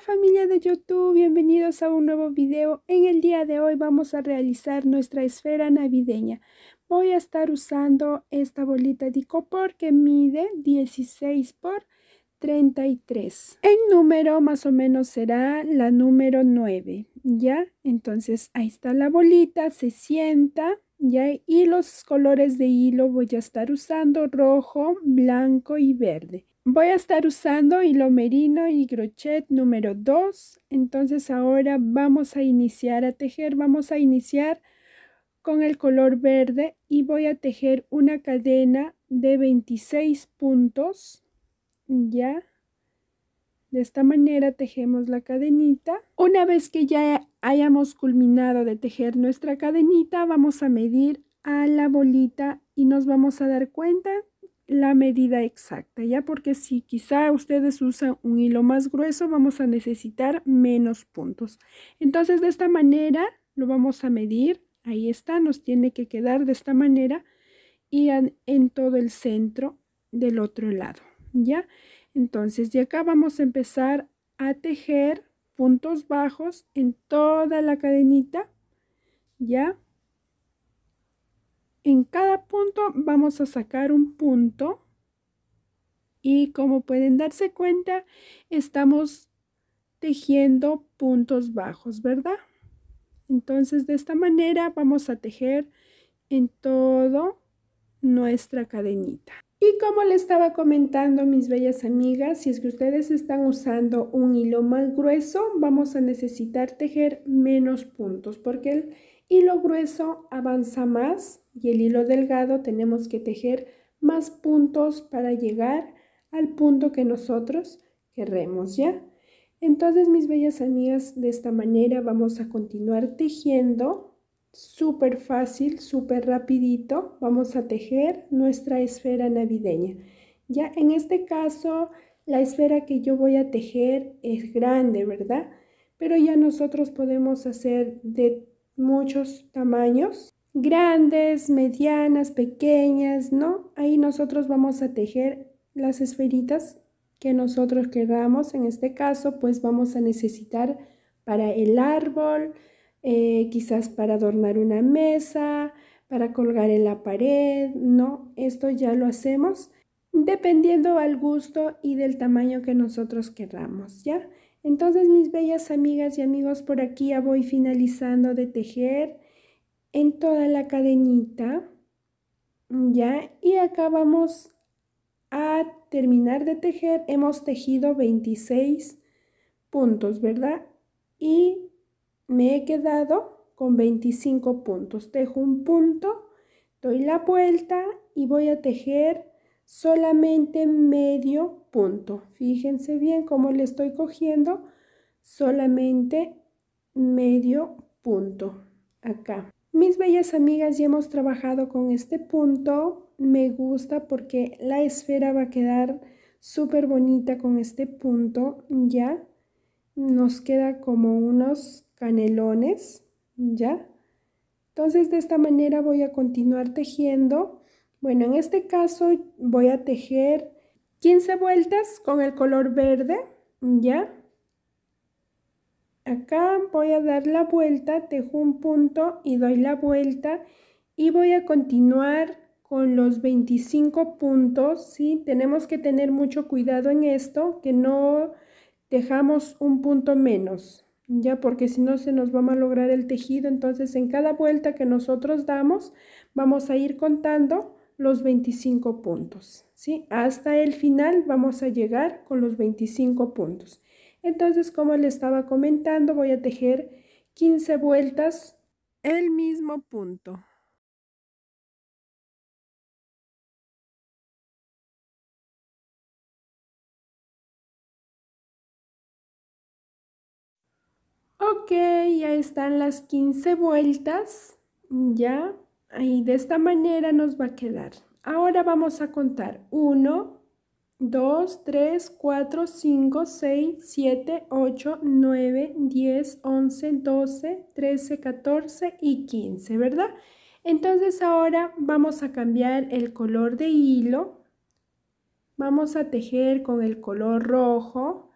familia de YouTube, bienvenidos a un nuevo video. En el día de hoy vamos a realizar nuestra esfera navideña. Voy a estar usando esta bolita de copor que mide 16 por 33. En número más o menos será la número 9, ¿ya? Entonces ahí está la bolita, se sienta y los colores de hilo voy a estar usando rojo, blanco y verde. Voy a estar usando hilo merino y crochet número 2. Entonces ahora vamos a iniciar a tejer. Vamos a iniciar con el color verde y voy a tejer una cadena de 26 puntos, ¿ya? De esta manera tejemos la cadenita. Una vez que ya hayamos culminado de tejer nuestra cadenita, vamos a medir a la bolita y nos vamos a dar cuenta la medida exacta, ya porque si quizá ustedes usan un hilo más grueso, vamos a necesitar menos puntos. Entonces de esta manera lo vamos a medir, ahí está, nos tiene que quedar de esta manera y en, todo el centro del otro lado, ¿ya? Entonces de acá vamos a empezar a tejer puntos bajos en toda la cadenita, ¿ya? En cada punto vamos a sacar un punto y como pueden darse cuenta estamos tejiendo puntos bajos, ¿verdad? Entonces de esta manera vamos a tejer en todo nuestra cadenita. Y como le estaba comentando, mis bellas amigas, si es que ustedes están usando un hilo más grueso, vamos a necesitar tejer menos puntos porque el hilo grueso avanza más y el hilo delgado tenemos que tejer más puntos para llegar al punto que nosotros queremos, ¿ya? Entonces, mis bellas amigas, de esta manera vamos a continuar tejiendo súper fácil, súper rapidito, vamos a tejer nuestra esfera navideña. Ya en este caso, la esfera que yo voy a tejer es grande, ¿verdad? Pero ya nosotros podemos hacer de muchos tamaños, grandes, medianas, pequeñas, ¿no? Ahí nosotros vamos a tejer las esferitas que nosotros queramos. En este caso, pues vamos a necesitar para el árbol, eh, quizás para adornar una mesa, para colgar en la pared, no, esto ya lo hacemos dependiendo al gusto y del tamaño que nosotros queramos, ¿ya? Entonces, mis bellas amigas y amigos, por aquí ya voy finalizando de tejer en toda la cadenita, ¿ya? Y acá vamos a terminar de tejer. Hemos tejido 26 puntos, ¿verdad? Y me he quedado con 25 puntos. Tejo un punto, doy la vuelta y voy a tejer solamente medio punto. Fíjense bien cómo le estoy cogiendo solamente medio punto acá. Mis bellas amigas, ya hemos trabajado con este punto. Me gusta porque la esfera va a quedar súper bonita con este punto ya. Nos queda como unos canelones, ¿ya? Entonces de esta manera voy a continuar tejiendo. Bueno, en este caso voy a tejer 15 vueltas con el color verde, ¿ya? Acá voy a dar la vuelta, tejo un punto y doy la vuelta y voy a continuar con los 25 puntos, ¿sí? Tenemos que tener mucho cuidado en esto, que no dejamos un punto menos, ya porque si no se nos va a malograr el tejido. Entonces en cada vuelta que nosotros damos vamos a ir contando los 25 puntos, ¿sí? Hasta el final vamos a llegar con los 25 puntos. Entonces, como le estaba comentando, voy a tejer 15 vueltas el mismo punto. Ok, ya están las 15 vueltas. Ya, ahí de esta manera nos va a quedar. Ahora vamos a contar 1, 2, 3, 4, 5, 6, 7, 8, 9, 10, 11, 12, 13, 14 y 15, ¿verdad? Entonces ahora vamos a cambiar el color de hilo. Vamos a tejer con el color rojo.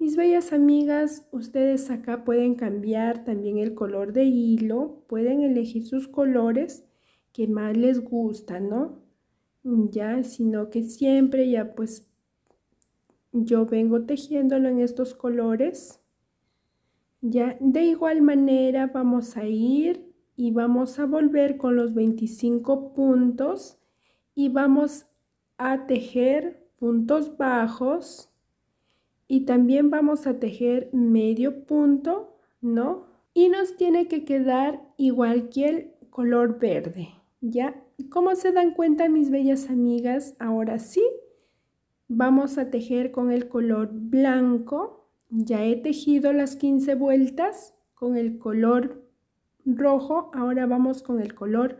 Mis bellas amigas, ustedes acá pueden cambiar también el color de hilo, pueden elegir sus colores que más les gustan, ¿no? Ya, sino que siempre ya pues yo vengo tejiéndolo en estos colores. Ya, de igual manera vamos a ir y vamos a volver con los 25 puntos y vamos a tejer puntos bajos y también vamos a tejer medio punto, ¿no? Y nos tiene que quedar igual que el color verde, ¿ya? ¿Cómo se dan cuenta mis bellas amigas? Ahora sí, vamos a tejer con el color blanco. Ya he tejido las 15 vueltas con el color rojo, ahora vamos con el color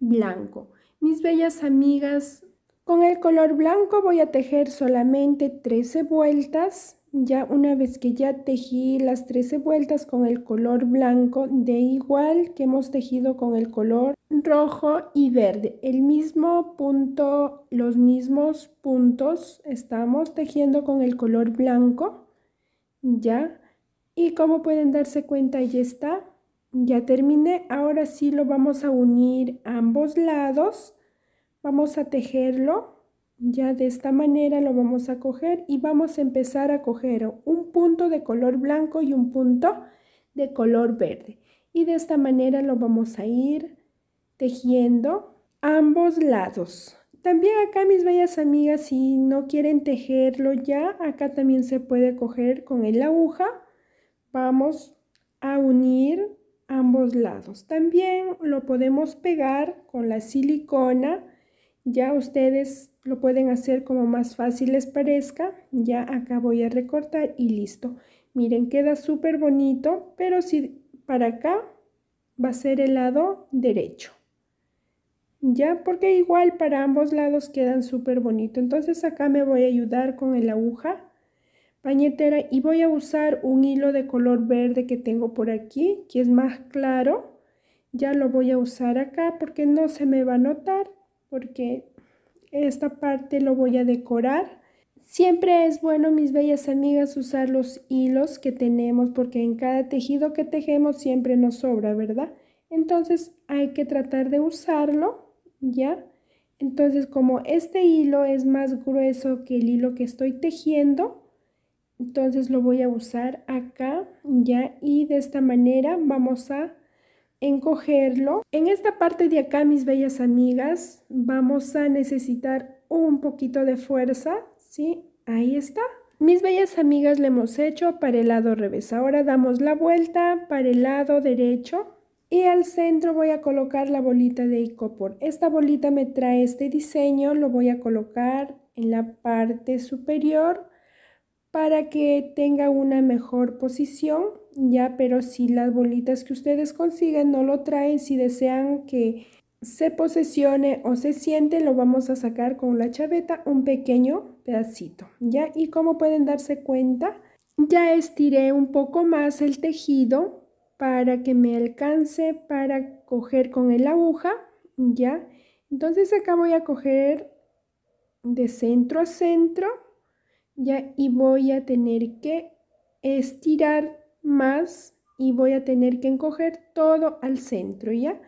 blanco. Mis bellas amigas, con el color blanco voy a tejer solamente 13 vueltas. Ya una vez que ya tejí las 13 vueltas con el color blanco, de igual que hemos tejido con el color rojo y verde. El mismo punto, los mismos puntos estamos tejiendo con el color blanco. Ya. Y como pueden darse cuenta, ya está. Ya terminé. Ahora sí lo vamos a unir a ambos lados Vamos a tejerlo. Ya de esta manera lo vamos a coger y vamos a empezar a coger un punto de color blanco y un punto de color verde. Y de esta manera lo vamos a ir tejiendo ambos lados. También acá mis bellas amigas, si no quieren tejerlo ya, acá también se puede coger con el aguja. Vamos a unir ambos lados. También lo podemos pegar con la silicona ya ustedes lo pueden hacer como más fácil les parezca. Ya acá voy a recortar y listo. Miren, queda súper bonito, pero si para acá va a ser el lado derecho. Ya, porque igual para ambos lados quedan súper bonito. Entonces acá me voy a ayudar con el aguja pañetera y voy a usar un hilo de color verde que tengo por aquí, que es más claro. Ya lo voy a usar acá porque no se me va a notar porque esta parte lo voy a decorar. Siempre es bueno, mis bellas amigas, usar los hilos que tenemos porque en cada tejido que tejemos siempre nos sobra, ¿verdad? Entonces hay que tratar de usarlo, ¿ya? Entonces como este hilo es más grueso que el hilo que estoy tejiendo, entonces lo voy a usar acá, ¿ya? Y de esta manera vamos a encogerlo. En esta parte de acá, mis bellas amigas, vamos a necesitar un poquito de fuerza, ¿sí? Ahí está. Mis bellas amigas, le hemos hecho para el lado revés. Ahora damos la vuelta para el lado derecho. Y al centro voy a colocar la bolita de icopor. Esta bolita me trae este diseño, lo voy a colocar en la parte superior para que tenga una mejor posición ya, pero si las bolitas que ustedes consiguen no lo traen, si desean que se posesione o se siente, lo vamos a sacar con la chaveta un pequeño pedacito, ya, y como pueden darse cuenta, ya estiré un poco más el tejido para que me alcance para coger con el aguja, ya, entonces acá voy a coger de centro a centro, ya, y voy a tener que estirar más y voy a tener que encoger todo al centro, ¿ya?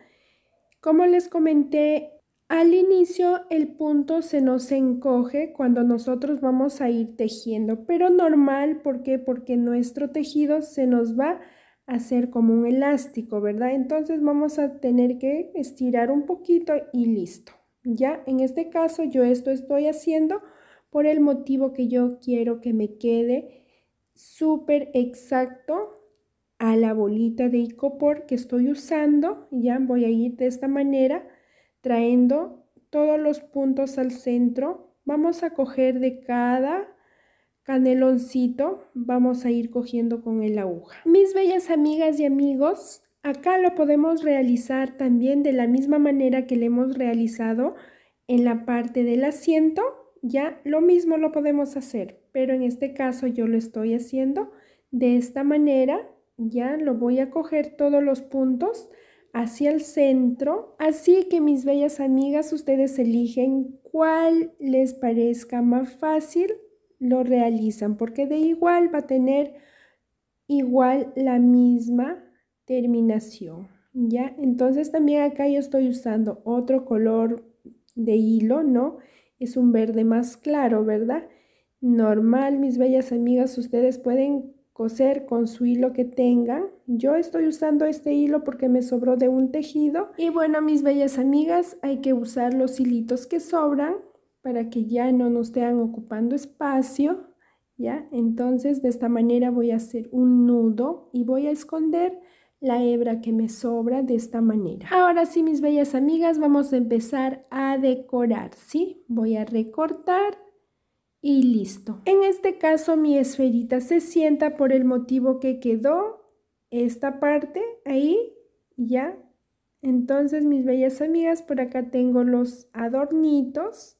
Como les comenté, al inicio el punto se nos encoge cuando nosotros vamos a ir tejiendo, pero normal, ¿por Porque nuestro tejido se nos va a hacer como un elástico, ¿verdad? Entonces vamos a tener que estirar un poquito y listo. Ya, en este caso yo esto estoy haciendo por el motivo que yo quiero que me quede súper exacto a la bolita de icopor que estoy usando. Ya voy a ir de esta manera trayendo todos los puntos al centro. Vamos a coger de cada caneloncito, vamos a ir cogiendo con el aguja. Mis bellas amigas y amigos, acá lo podemos realizar también de la misma manera que le hemos realizado en la parte del asiento. Ya lo mismo lo podemos hacer, pero en este caso yo lo estoy haciendo de esta manera, ya lo voy a coger todos los puntos hacia el centro, así que mis bellas amigas, ustedes eligen cuál les parezca más fácil, lo realizan, porque de igual va a tener igual la misma terminación, ¿ya? Entonces también acá yo estoy usando otro color de hilo, ¿no? Es un verde más claro, ¿verdad? Normal, mis bellas amigas, ustedes pueden coser con su hilo que tengan. Yo estoy usando este hilo porque me sobró de un tejido. Y bueno, mis bellas amigas, hay que usar los hilitos que sobran para que ya no nos estén ocupando espacio. ¿Ya? Entonces de esta manera voy a hacer un nudo y voy a esconder la hebra que me sobra de esta manera. Ahora sí, mis bellas amigas, vamos a empezar a decorar, ¿sí? Voy a recortar y listo. En este caso mi esferita se sienta por el motivo que quedó esta parte ahí ya. Entonces mis bellas amigas, por acá tengo los adornitos.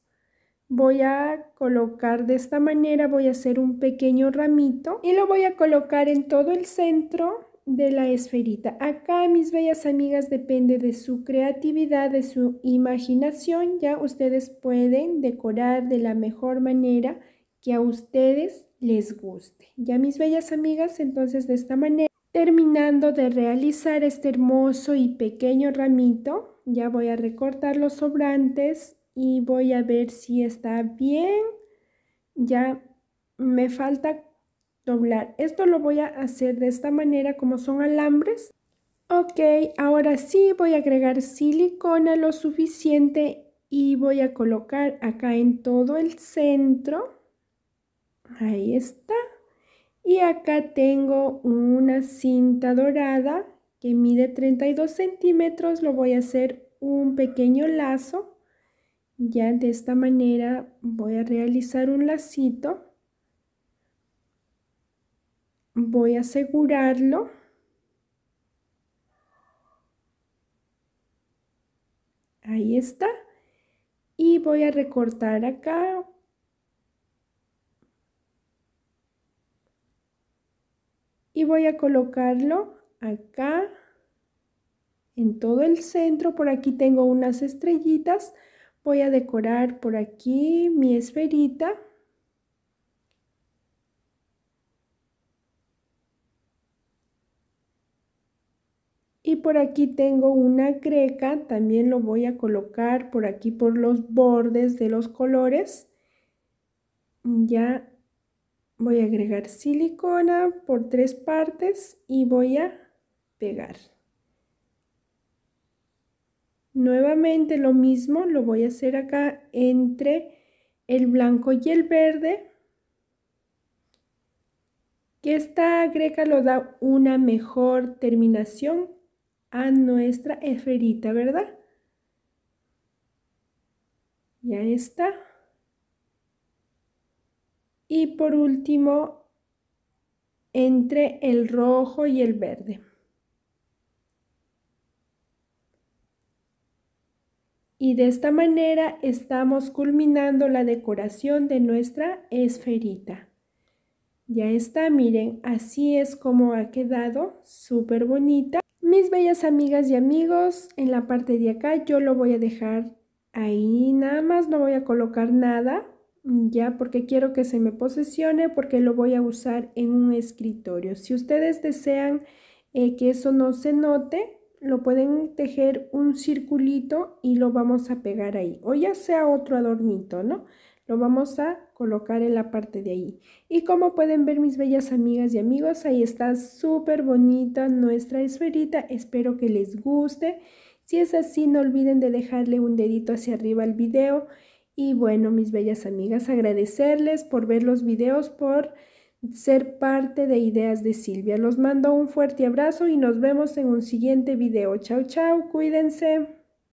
Voy a colocar de esta manera, voy a hacer un pequeño ramito y lo voy a colocar en todo el centro de la esferita. Acá, mis bellas amigas, depende de su creatividad, de su imaginación. Ya ustedes pueden decorar de la mejor manera que a ustedes les guste. Ya, mis bellas amigas, entonces de esta manera, terminando de realizar este hermoso y pequeño ramito, ya voy a recortar los sobrantes y voy a ver si está bien. Ya me falta doblar. Esto lo voy a hacer de esta manera como son alambres. Ok, ahora sí voy a agregar silicona lo suficiente y voy a colocar acá en todo el centro. Ahí está. Y acá tengo una cinta dorada que mide 32 centímetros. Lo voy a hacer un pequeño lazo. Ya de esta manera voy a realizar un lacito voy a asegurarlo. Ahí está. Y voy a recortar acá. Y voy a colocarlo acá en todo el centro. Por aquí tengo unas estrellitas. Voy a decorar por aquí mi esferita. por aquí tengo una greca también lo voy a colocar por aquí por los bordes de los colores. Ya voy a agregar silicona por tres partes y voy a pegar. Nuevamente lo mismo, lo voy a hacer acá entre el blanco y el verde. Que esta greca lo da una mejor terminación a nuestra esferita, ¿verdad? Ya está. Y por último, entre el rojo y el verde. Y de esta manera estamos culminando la decoración de nuestra esferita. Ya está, miren, así es como ha quedado, súper bonita. Mis bellas amigas y amigos, en la parte de acá yo lo voy a dejar ahí nada más, no voy a colocar nada, ya porque quiero que se me posesione porque lo voy a usar en un escritorio. Si ustedes desean eh, que eso no se note, lo pueden tejer un circulito y lo vamos a pegar ahí, o ya sea otro adornito, ¿no? Lo vamos a colocar en la parte de ahí. Y como pueden ver mis bellas amigas y amigos, ahí está súper bonita nuestra esferita. Espero que les guste. Si es así, no olviden de dejarle un dedito hacia arriba al video. Y bueno, mis bellas amigas, agradecerles por ver los videos, por ser parte de Ideas de Silvia. Los mando un fuerte abrazo y nos vemos en un siguiente video. Chao, chao, cuídense.